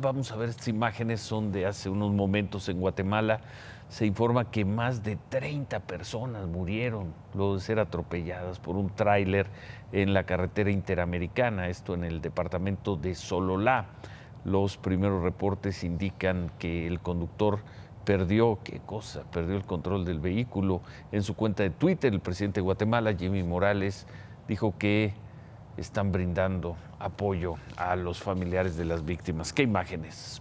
Vamos a ver, estas imágenes son de hace unos momentos en Guatemala. Se informa que más de 30 personas murieron luego de ser atropelladas por un tráiler en la carretera interamericana, esto en el departamento de Sololá. Los primeros reportes indican que el conductor perdió, qué cosa, perdió el control del vehículo. En su cuenta de Twitter, el presidente de Guatemala, Jimmy Morales, dijo que están brindando apoyo a los familiares de las víctimas. ¿Qué imágenes?